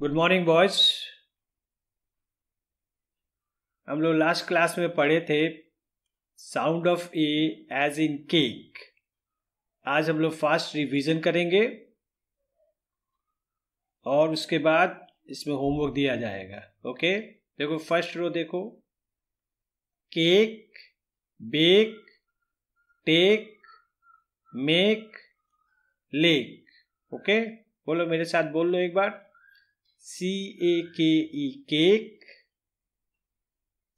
Good morning boys हम लोग last class में पढ़े थे sound of A as in cake आज हम लोग फास्ट रिवीजन करेंगे और उसके बाद इसमें होमवर्क दिया जाएगा ओके देखो फर्स्ट रो देखो cake bake take make lake okay बोलो मेरे साथ बोल लो एक बार सी ए के ई केक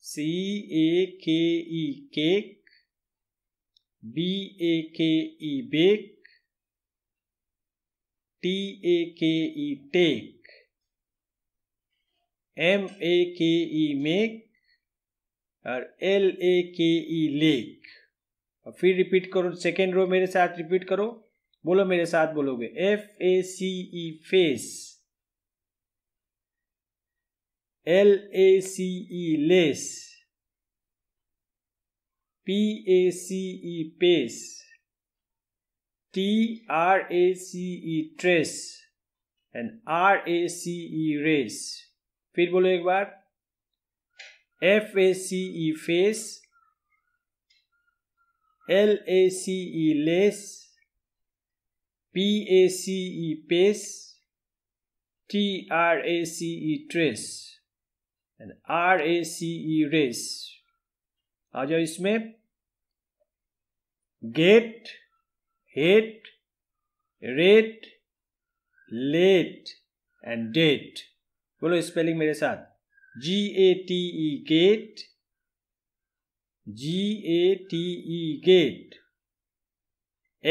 सी ए के ई केक बी ए के ई बेक टी ए के ई टेक एम ए के ई मेक और एल ए के ई लेक और फिर रिपीट करो सेकेंड रो मेरे साथ रिपीट करो बोलो मेरे साथ बोलोगे F A C E face L-A-C-E, lace. P-A-C-E, pace. T-R-A-C-E, trace. And R-A-C-E, race. फिर बोलो एक बार F A C E face L A C E lace P A C E pace T R A C E trace and R A C E race आ जाओ इसमें gate hate rate late and date बोलो spelling मेरे साथ G A T E gate G A T E gate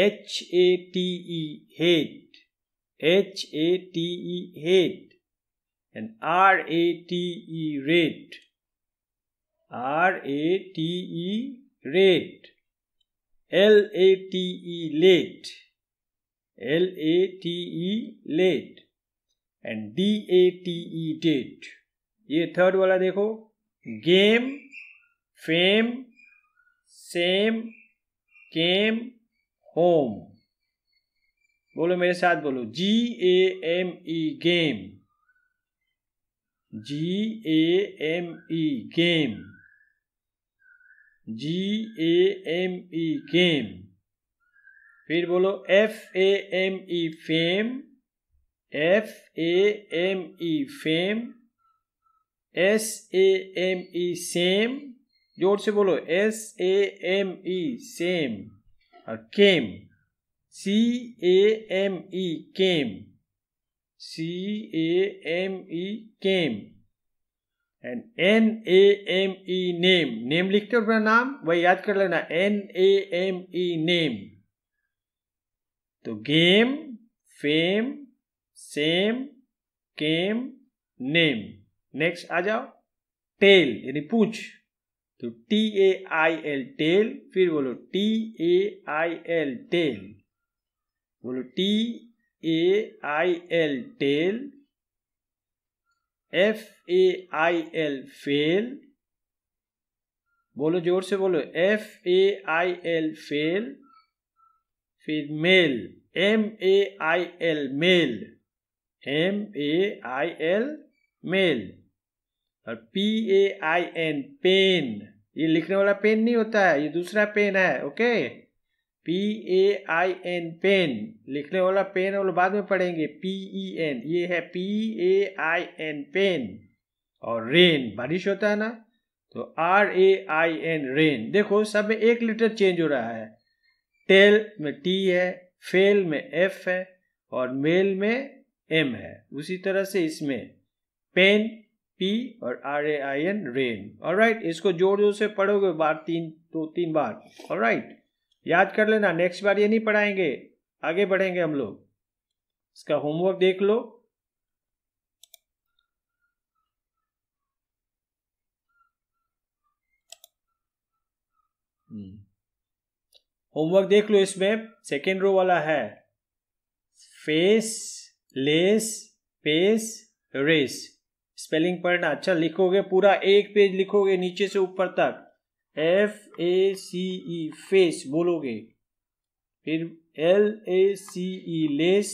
H A T E hate H A T E hate and R A T E rate. R A T E rate. L A T E late. L A T E late. And D A T E date ये third वाला देखो game fame same came home बोलो मेरे साथ बोलो G A M E game G A M E game G A M E game फिर बोलो F A M E fame F A M E fame S A M E same जोर से बोलो S A M E same came C A M E came C A M E came and N A M E name name लिखते हो अपना नाम वही याद कर लेना N A M E name तो game fame same came name next आ जाओ टेल यानी पूछ तो T A I L tail फिर बोलो T A I L tail बोलो T A I L tail F A I L fail बोलो जोर से बोलो F A I L fail फिर mail M A I L mail M A I L mail और P A I N pain ये लिखने वाला pen नहीं होता है ये दूसरा पेन है okay P A I N pain लिखने वाला पेन और बाद में पढ़ेंगे पी ई एन ये है P A I N pain और रेन बारिश होता है ना तो R A I N rain देखो सब में एक लीटर चेंज हो रहा है टेल में टी है फेल में एफ है और मेल में एम है उसी तरह से इसमें पेन पी और R A I N rain और राइट इसको जोर जोर से पढ़ोगे बार तीन दो तो तीन बार और राइट याद कर लेना नेक्स्ट बार ये नहीं पढ़ाएंगे आगे बढ़ेंगे हम लोग इसका होमवर्क देख लो होमवर्क देख लो इसमें सेकेंड रो वाला है face lace pace race spelling पढ़ना अच्छा लिखोगे पूरा एक पेज लिखोगे नीचे से ऊपर तक F A C E face बोलोगे फिर L A C E lace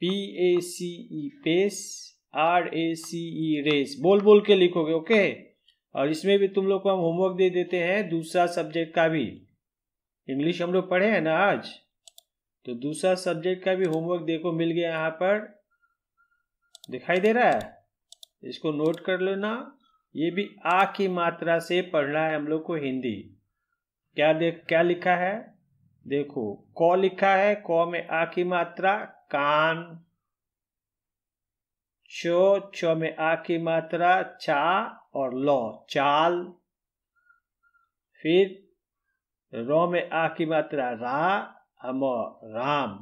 P A C E pace R A C E race बोल बोल के लिखोगे ओके और इसमें भी तुम लोग को हम होमवर्क दे देते हैं दूसरा सब्जेक्ट का भी इंग्लिश हम लोग पढ़े हैं ना आज तो दूसरा सब्जेक्ट का भी होमवर्क देखो मिल गया यहाँ पर दिखाई दे रहा है इसको नोट कर लेना ये भी आ की मात्रा से पढ़ना है हम लोग को हिंदी क्या देख क्या लिखा है देखो क लिखा है क में आ की मात्रा कान चो चो में आ की मात्रा चा और लो चाल फिर रो में आ की मात्रा रा हम राम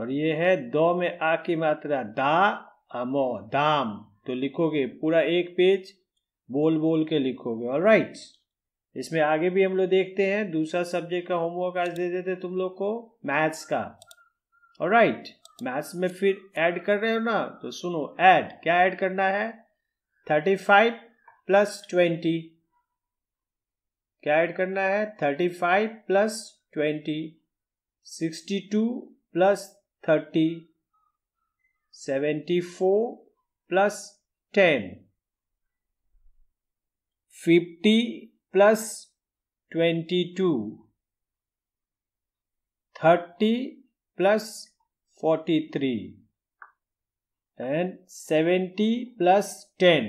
और ये है दो में आ की मात्रा दा हम दाम तो लिखोगे पूरा एक पेज बोल बोल के लिखोगे और राइट इसमें आगे भी हम लोग देखते हैं दूसरा सब्जेक्ट का होमवर्क आज दे देते तुम लोग को मैथ्स का और राइट मैथ्स में फिर ऐड कर रहे हो ना तो सुनो ऐड क्या ऐड करना है थर्टी फाइव प्लस ट्वेंटी क्या ऐड करना है thirty five plus twenty sixty two plus thirty seventy four plus ten fifty plus twenty two thirty plus forty three and seventy plus ten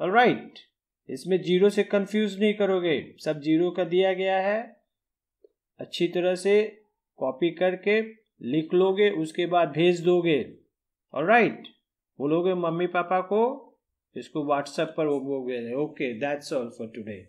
और right इसमें zero से confuse नहीं करोगे सब zero का दिया गया है अच्छी तरह से कॉपी करके लिख लोगे उसके बाद भेज दोगे और राइट right. बोलोगे मम्मी पापा को इसको व्हाट्सएप पर वो भेजें okay that's all for today